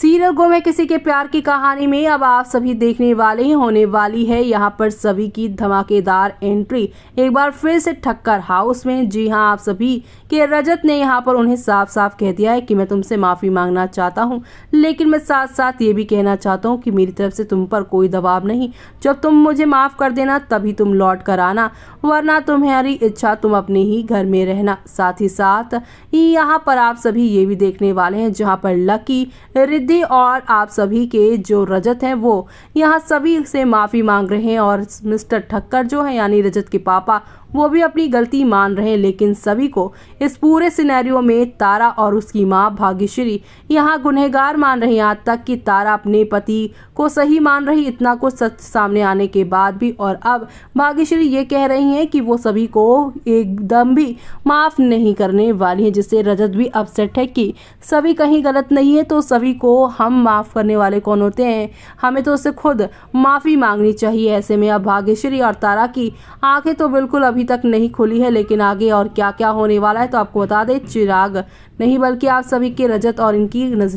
serial गो में किसी के प्यार की कहानी में अब आप सभी देखने वाले ही होने वाली है यहाँ पर सभी की धमाकेदार एंट्री एक बार फिर से ठक्कर हाउस में जी हाँ आप सभी के रजत ने यहाँ पर उन्हें साफ साफ कह दिया है कि मैं तुमसे माफ़ी मांगना चाहता हूँ लेकिन मैं साथ साथ ये भी कहना चाहता हूँ कि मेरी तरफ से तुम पर कोई दबाव नहीं जब तुम मुझे माफ़ कर देना तभी तुम लौट कर आना वरना तुम्हारी इच्छा तुम अपने ही घर में रहना साथ ही साथ यहाँ पर आप सभी ये भी देखने वाले हैं जहाँ पर लकी सिद्धि और आप सभी के जो रजत हैं वो यहाँ सभी से माफ़ी मांग रहे हैं और मिस्टर ठक्कर जो है यानी रजत के पापा वो भी अपनी गलती मान रहे हैं लेकिन सभी को इस पूरे सिनेरियो में तारा और उसकी माँ भाग्यश्री यहाँ गुनहगार मान रही आज तक कि तारा अपने पति को सही मान रही इतना कुछ सच सामने आने के बाद भी और अब भाग्यश्री ये कह रही हैं कि वो सभी को एकदम भी माफ़ नहीं करने वाली है जिससे रजत भी अपसेट है कि सभी कहीं गलत नहीं है तो सभी को हम माफ़ करने वाले कौन होते हैं हमें तो उसे खुद माफ़ी मांगनी चाहिए ऐसे में अब भाग्यश्री और तारा की आंखें तो बिल्कुल अभी तक नहीं खुली है लेकिन आगे और क्या क्या होने वाला है तो आपको बता दें चिराग नहीं बल्कि आप सभी के रजत और इनकी नजर